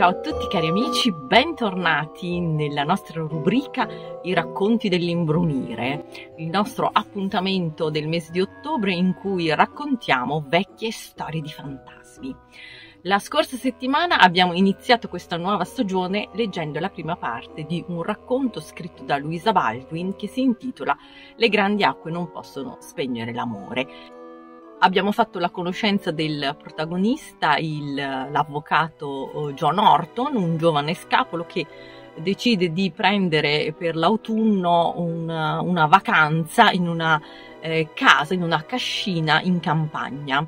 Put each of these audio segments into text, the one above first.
Ciao a tutti cari amici, bentornati nella nostra rubrica I racconti dell'imbrunire, il nostro appuntamento del mese di ottobre in cui raccontiamo vecchie storie di fantasmi. La scorsa settimana abbiamo iniziato questa nuova stagione leggendo la prima parte di un racconto scritto da Luisa Baldwin che si intitola Le grandi acque non possono spegnere l'amore abbiamo fatto la conoscenza del protagonista, il, l'avvocato eh, John Orton, un giovane scapolo che decide di prendere per l'autunno una, una vacanza in una eh, casa, in una cascina in campagna.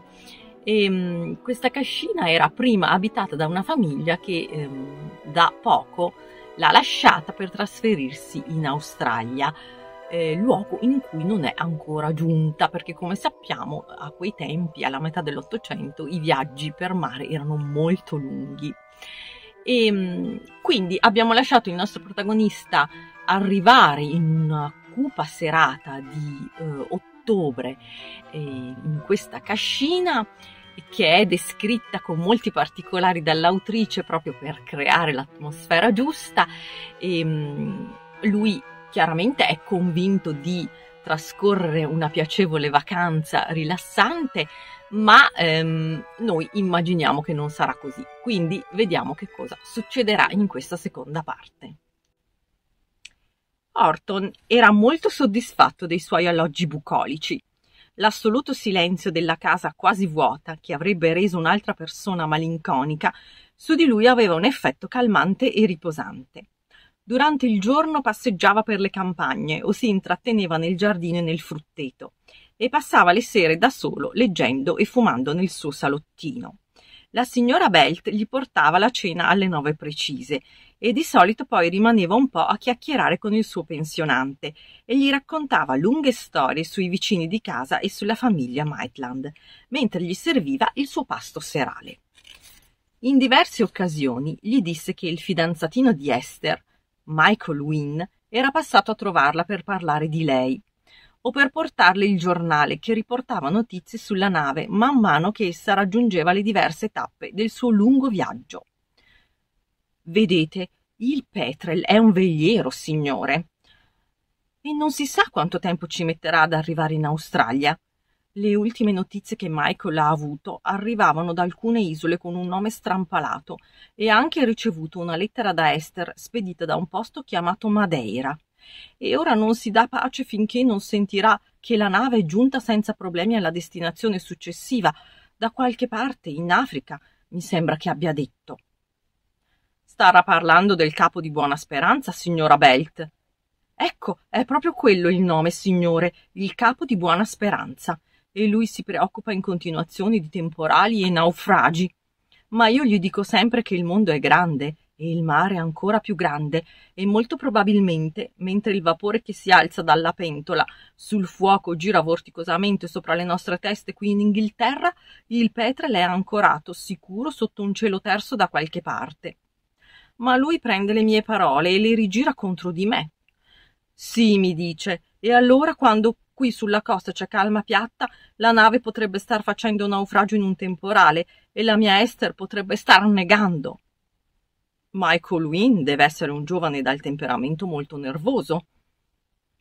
E, ehm, mh, questa cascina era prima abitata da una famiglia che ehm, da poco l'ha lasciata per trasferirsi in Australia eh, luogo in cui non è ancora giunta, perché come sappiamo a quei tempi, alla metà dell'Ottocento, i viaggi per mare erano molto lunghi. E ehm, quindi abbiamo lasciato il nostro protagonista arrivare in una cupa serata di eh, ottobre eh, in questa cascina che è descritta con molti particolari dall'autrice proprio per creare l'atmosfera giusta. E, ehm, lui chiaramente è convinto di trascorrere una piacevole vacanza rilassante, ma ehm, noi immaginiamo che non sarà così. Quindi vediamo che cosa succederà in questa seconda parte. Orton era molto soddisfatto dei suoi alloggi bucolici. L'assoluto silenzio della casa quasi vuota, che avrebbe reso un'altra persona malinconica, su di lui aveva un effetto calmante e riposante. Durante il giorno passeggiava per le campagne o si intratteneva nel giardino e nel frutteto e passava le sere da solo leggendo e fumando nel suo salottino. La signora Belt gli portava la cena alle nove precise e di solito poi rimaneva un po' a chiacchierare con il suo pensionante e gli raccontava lunghe storie sui vicini di casa e sulla famiglia Maitland, mentre gli serviva il suo pasto serale. In diverse occasioni gli disse che il fidanzatino di Esther Michael Wynne era passato a trovarla per parlare di lei o per portarle il giornale che riportava notizie sulla nave man mano che essa raggiungeva le diverse tappe del suo lungo viaggio. Vedete, il Petrel è un vegliero, signore. E non si sa quanto tempo ci metterà ad arrivare in Australia. Le ultime notizie che Michael ha avuto arrivavano da alcune isole con un nome strampalato e ha anche ricevuto una lettera da Esther spedita da un posto chiamato Madeira. E ora non si dà pace finché non sentirà che la nave è giunta senza problemi alla destinazione successiva, da qualche parte in Africa, mi sembra che abbia detto. Starà parlando del capo di Buona Speranza, signora Belt. Ecco, è proprio quello il nome, signore, il capo di Buona Speranza e lui si preoccupa in continuazione di temporali e naufragi. Ma io gli dico sempre che il mondo è grande e il mare ancora più grande e molto probabilmente, mentre il vapore che si alza dalla pentola sul fuoco gira vorticosamente sopra le nostre teste qui in Inghilterra, il Petrel è ancorato sicuro sotto un cielo terso da qualche parte. Ma lui prende le mie parole e le rigira contro di me. Sì, mi dice, e allora quando qui sulla costa c'è calma piatta, la nave potrebbe star facendo naufragio in un temporale e la mia Esther potrebbe star negando. Michael Wynne deve essere un giovane dal temperamento molto nervoso.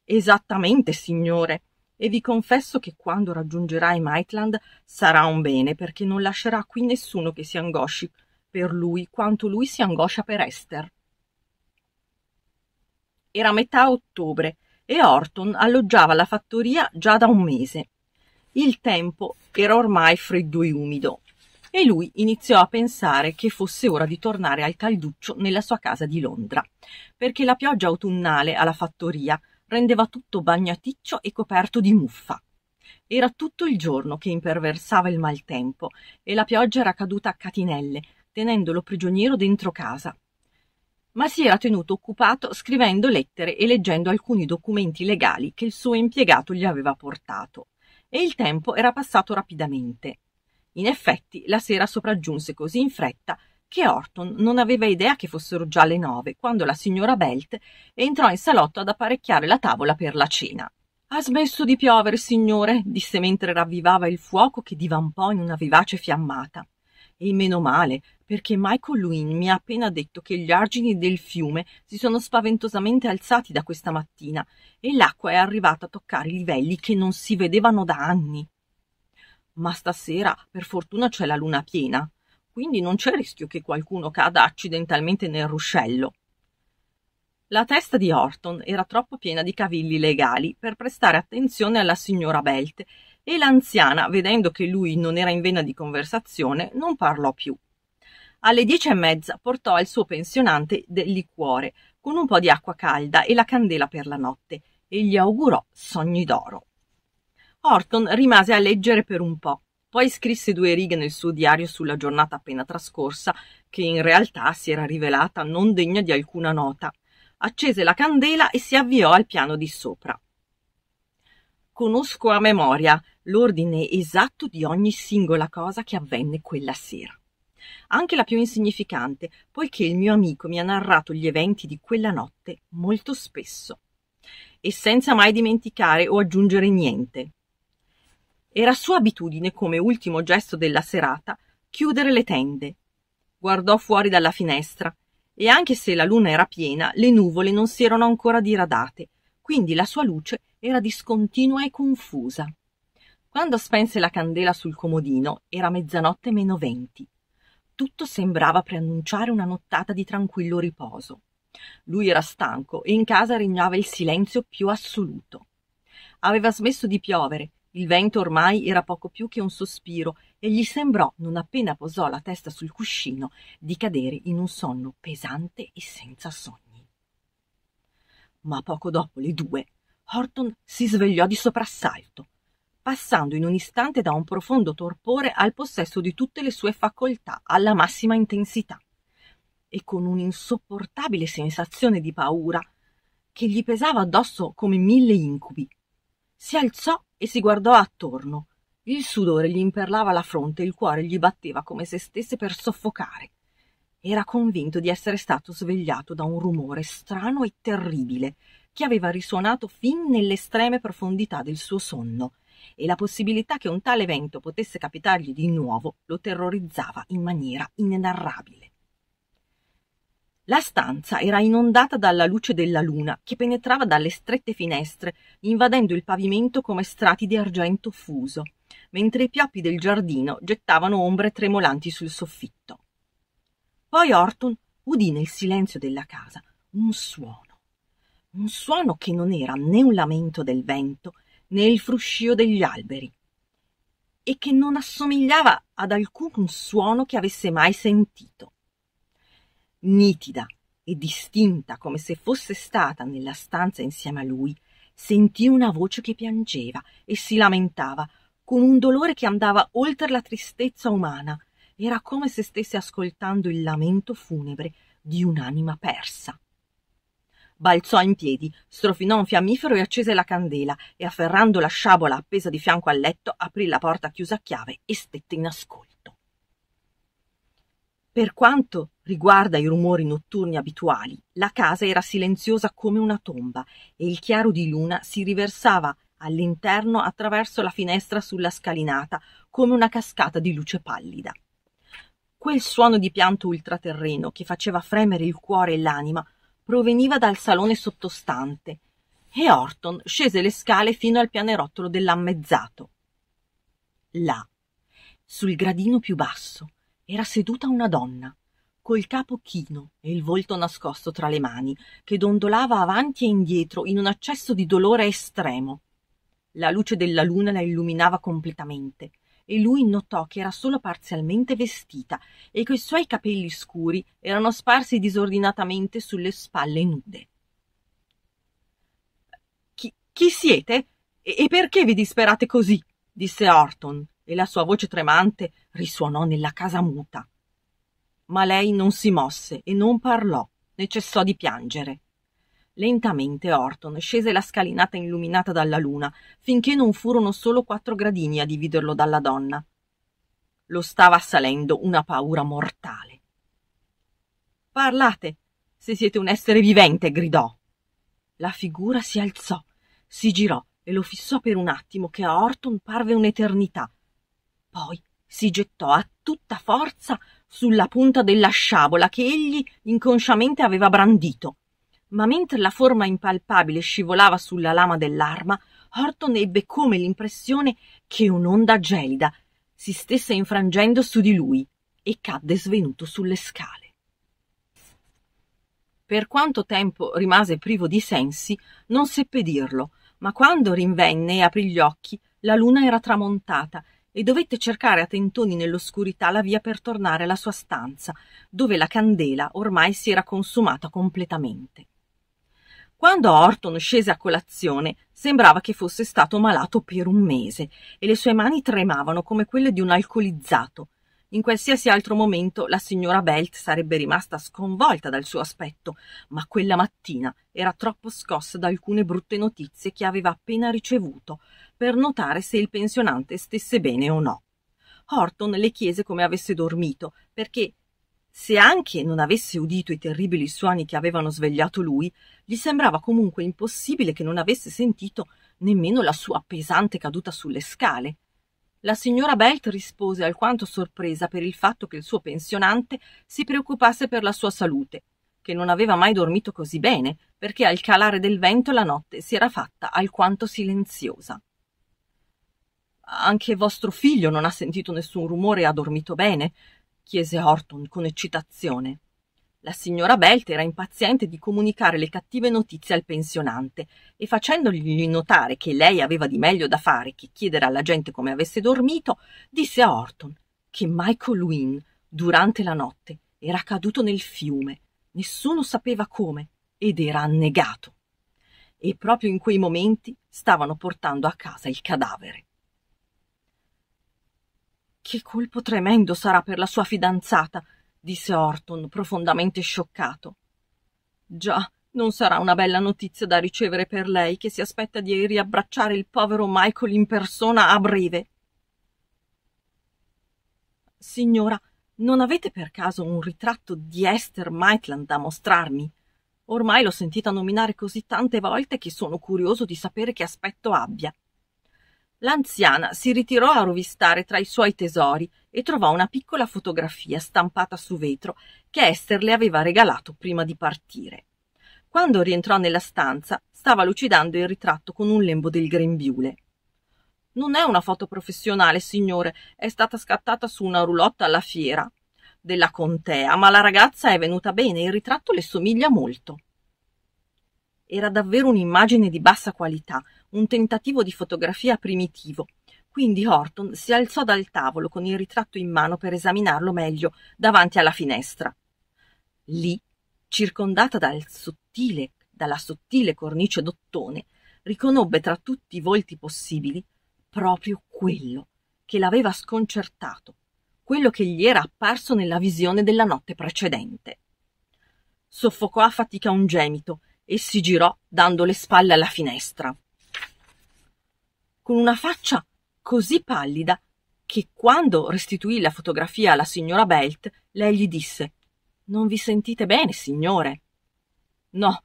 Esattamente, signore. E vi confesso che quando raggiungerai Maitland sarà un bene perché non lascerà qui nessuno che si angosci per lui quanto lui si angoscia per Esther. Era metà ottobre e Orton alloggiava la fattoria già da un mese. Il tempo era ormai freddo e umido e lui iniziò a pensare che fosse ora di tornare al calduccio nella sua casa di Londra, perché la pioggia autunnale alla fattoria rendeva tutto bagnaticcio e coperto di muffa. Era tutto il giorno che imperversava il maltempo e la pioggia era caduta a catinelle, tenendolo prigioniero dentro casa, ma si era tenuto occupato scrivendo lettere e leggendo alcuni documenti legali che il suo impiegato gli aveva portato, e il tempo era passato rapidamente. In effetti, la sera sopraggiunse così in fretta che Orton non aveva idea che fossero già le nove quando la signora Belt entrò in salotto ad apparecchiare la tavola per la cena. Ha smesso di piovere, signore, disse mentre ravvivava il fuoco che divampò in una vivace fiammata. E meno male, perché Michael Luin mi ha appena detto che gli argini del fiume si sono spaventosamente alzati da questa mattina e l'acqua è arrivata a toccare livelli che non si vedevano da anni. Ma stasera, per fortuna, c'è la luna piena, quindi non c'è rischio che qualcuno cada accidentalmente nel ruscello. La testa di Orton era troppo piena di cavilli legali per prestare attenzione alla signora Belt e l'anziana, vedendo che lui non era in vena di conversazione, non parlò più. Alle dieci e mezza portò al suo pensionante del liquore, con un po' di acqua calda e la candela per la notte, e gli augurò sogni d'oro. Orton rimase a leggere per un po', poi scrisse due righe nel suo diario sulla giornata appena trascorsa, che in realtà si era rivelata non degna di alcuna nota. Accese la candela e si avviò al piano di sopra. Conosco a memoria l'ordine esatto di ogni singola cosa che avvenne quella sera. Anche la più insignificante, poiché il mio amico mi ha narrato gli eventi di quella notte molto spesso e senza mai dimenticare o aggiungere niente. Era sua abitudine, come ultimo gesto della serata, chiudere le tende. Guardò fuori dalla finestra e anche se la luna era piena, le nuvole non si erano ancora diradate, quindi la sua luce era discontinua e confusa. Quando spense la candela sul comodino era mezzanotte meno venti. Tutto sembrava preannunciare una nottata di tranquillo riposo. Lui era stanco e in casa regnava il silenzio più assoluto. Aveva smesso di piovere, il vento ormai era poco più che un sospiro e gli sembrò, non appena posò la testa sul cuscino, di cadere in un sonno pesante e senza sogni. Ma poco dopo le due, Horton si svegliò di soprassalto passando in un istante da un profondo torpore al possesso di tutte le sue facoltà alla massima intensità e con un'insopportabile sensazione di paura che gli pesava addosso come mille incubi. Si alzò e si guardò attorno. Il sudore gli imperlava la fronte e il cuore gli batteva come se stesse per soffocare. Era convinto di essere stato svegliato da un rumore strano e terribile che aveva risuonato fin nelle estreme profondità del suo sonno e la possibilità che un tale evento potesse capitargli di nuovo lo terrorizzava in maniera inenarrabile. La stanza era inondata dalla luce della luna che penetrava dalle strette finestre, invadendo il pavimento come strati di argento fuso, mentre i pioppi del giardino gettavano ombre tremolanti sul soffitto. Poi Orton udì nel silenzio della casa un suono, un suono che non era né un lamento del vento nel fruscio degli alberi e che non assomigliava ad alcun suono che avesse mai sentito. Nitida e distinta come se fosse stata nella stanza insieme a lui, sentì una voce che piangeva e si lamentava con un dolore che andava oltre la tristezza umana. Era come se stesse ascoltando il lamento funebre di un'anima persa balzò in piedi, strofinò un fiammifero e accese la candela e afferrando la sciabola appesa di fianco al letto, aprì la porta chiusa a chiave e stette in ascolto. Per quanto riguarda i rumori notturni abituali, la casa era silenziosa come una tomba e il chiaro di luna si riversava all'interno attraverso la finestra sulla scalinata come una cascata di luce pallida. Quel suono di pianto ultraterreno che faceva fremere il cuore e l'anima proveniva dal salone sottostante e Orton scese le scale fino al pianerottolo dell'ammezzato. Là, sul gradino più basso, era seduta una donna, col capo chino e il volto nascosto tra le mani, che dondolava avanti e indietro in un accesso di dolore estremo. La luce della luna la illuminava completamente e lui notò che era solo parzialmente vestita e che i suoi capelli scuri erano sparsi disordinatamente sulle spalle nude. Chi, chi siete? E, e perché vi disperate così? disse Orton, e la sua voce tremante risuonò nella casa muta. Ma lei non si mosse e non parlò, né cessò di piangere. Lentamente Orton scese la scalinata illuminata dalla luna, finché non furono solo quattro gradini a dividerlo dalla donna. Lo stava assalendo una paura mortale. Parlate, se siete un essere vivente, gridò. La figura si alzò, si girò e lo fissò per un attimo che a Orton parve un'eternità. Poi si gettò a tutta forza sulla punta della sciabola che egli inconsciamente aveva brandito ma mentre la forma impalpabile scivolava sulla lama dell'arma, Horton ebbe come l'impressione che un'onda gelida si stesse infrangendo su di lui e cadde svenuto sulle scale. Per quanto tempo rimase privo di sensi, non seppe dirlo, ma quando rinvenne e aprì gli occhi, la luna era tramontata e dovette cercare a tentoni nell'oscurità la via per tornare alla sua stanza, dove la candela ormai si era consumata completamente. Quando Orton scese a colazione, sembrava che fosse stato malato per un mese e le sue mani tremavano come quelle di un alcolizzato. In qualsiasi altro momento la signora Belt sarebbe rimasta sconvolta dal suo aspetto, ma quella mattina era troppo scossa da alcune brutte notizie che aveva appena ricevuto per notare se il pensionante stesse bene o no. Horton le chiese come avesse dormito, perché se anche non avesse udito i terribili suoni che avevano svegliato lui, gli sembrava comunque impossibile che non avesse sentito nemmeno la sua pesante caduta sulle scale. La signora Belt rispose alquanto sorpresa per il fatto che il suo pensionante si preoccupasse per la sua salute, che non aveva mai dormito così bene, perché al calare del vento la notte si era fatta alquanto silenziosa. Anche vostro figlio non ha sentito nessun rumore e ha dormito bene, chiese Horton con eccitazione. La signora Belt era impaziente di comunicare le cattive notizie al pensionante e facendogli notare che lei aveva di meglio da fare che chiedere alla gente come avesse dormito, disse a Horton che Michael Wynne, durante la notte, era caduto nel fiume. Nessuno sapeva come ed era annegato. E proprio in quei momenti stavano portando a casa il cadavere. Che colpo tremendo sarà per la sua fidanzata, disse Orton, profondamente scioccato. Già, non sarà una bella notizia da ricevere per lei, che si aspetta di riabbracciare il povero Michael in persona a breve. Signora, non avete per caso un ritratto di Esther Maitland da mostrarmi? Ormai l'ho sentita nominare così tante volte che sono curioso di sapere che aspetto abbia l'anziana si ritirò a rovistare tra i suoi tesori e trovò una piccola fotografia stampata su vetro che Esther le aveva regalato prima di partire. Quando rientrò nella stanza, stava lucidando il ritratto con un lembo del grembiule. Non è una foto professionale, signore, è stata scattata su una roulotte alla fiera della contea, ma la ragazza è venuta bene, il ritratto le somiglia molto. Era davvero un'immagine di bassa qualità, un tentativo di fotografia primitivo. Quindi Horton si alzò dal tavolo con il ritratto in mano per esaminarlo meglio davanti alla finestra. Lì, circondata dal sottile, dalla sottile cornice d'ottone, riconobbe tra tutti i volti possibili proprio quello che l'aveva sconcertato, quello che gli era apparso nella visione della notte precedente. Soffocò a fatica un gemito e si girò dando le spalle alla finestra con una faccia così pallida che quando restituì la fotografia alla signora Belt, lei gli disse Non vi sentite bene, signore? No,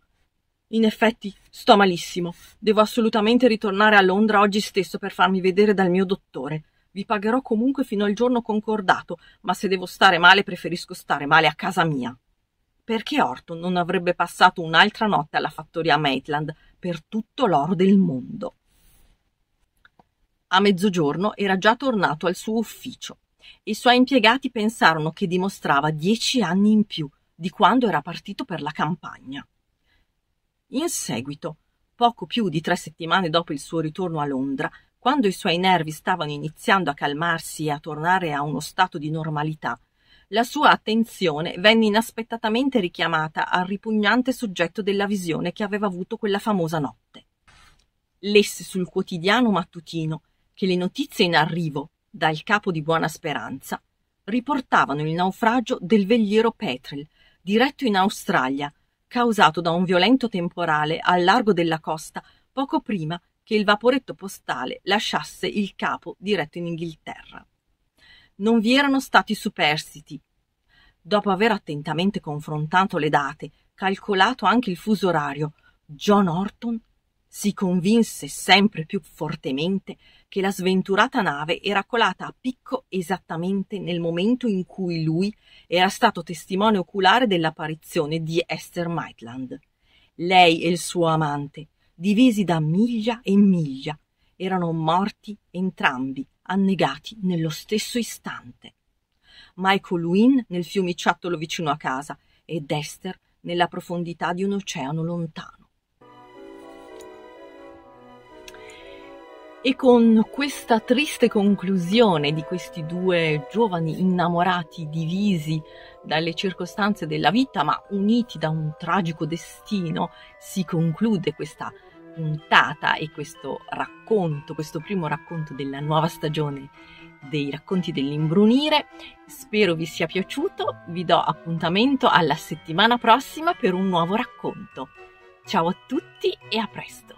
in effetti sto malissimo. Devo assolutamente ritornare a Londra oggi stesso per farmi vedere dal mio dottore. Vi pagherò comunque fino al giorno concordato, ma se devo stare male preferisco stare male a casa mia. Perché Orton non avrebbe passato un'altra notte alla fattoria Maitland per tutto l'oro del mondo? A mezzogiorno era già tornato al suo ufficio. I suoi impiegati pensarono che dimostrava dieci anni in più di quando era partito per la campagna. In seguito, poco più di tre settimane dopo il suo ritorno a Londra, quando i suoi nervi stavano iniziando a calmarsi e a tornare a uno stato di normalità, la sua attenzione venne inaspettatamente richiamata al ripugnante soggetto della visione che aveva avuto quella famosa notte. Lesse sul quotidiano mattutino che le notizie in arrivo dal capo di Buona Speranza riportavano il naufragio del vegliero Petrel, diretto in Australia, causato da un violento temporale al largo della costa poco prima che il vaporetto postale lasciasse il capo diretto in Inghilterra. Non vi erano stati superstiti. Dopo aver attentamente confrontato le date, calcolato anche il fuso orario, John Orton si convinse sempre più fortemente che la sventurata nave era colata a picco esattamente nel momento in cui lui era stato testimone oculare dell'apparizione di Esther Maitland. Lei e il suo amante, divisi da miglia e miglia, erano morti entrambi, annegati nello stesso istante. Michael Wynne nel fiumiciattolo vicino a casa ed Esther nella profondità di un oceano lontano. E con questa triste conclusione di questi due giovani innamorati divisi dalle circostanze della vita ma uniti da un tragico destino, si conclude questa puntata e questo racconto, questo primo racconto della nuova stagione dei racconti dell'imbrunire. Spero vi sia piaciuto, vi do appuntamento alla settimana prossima per un nuovo racconto. Ciao a tutti e a presto!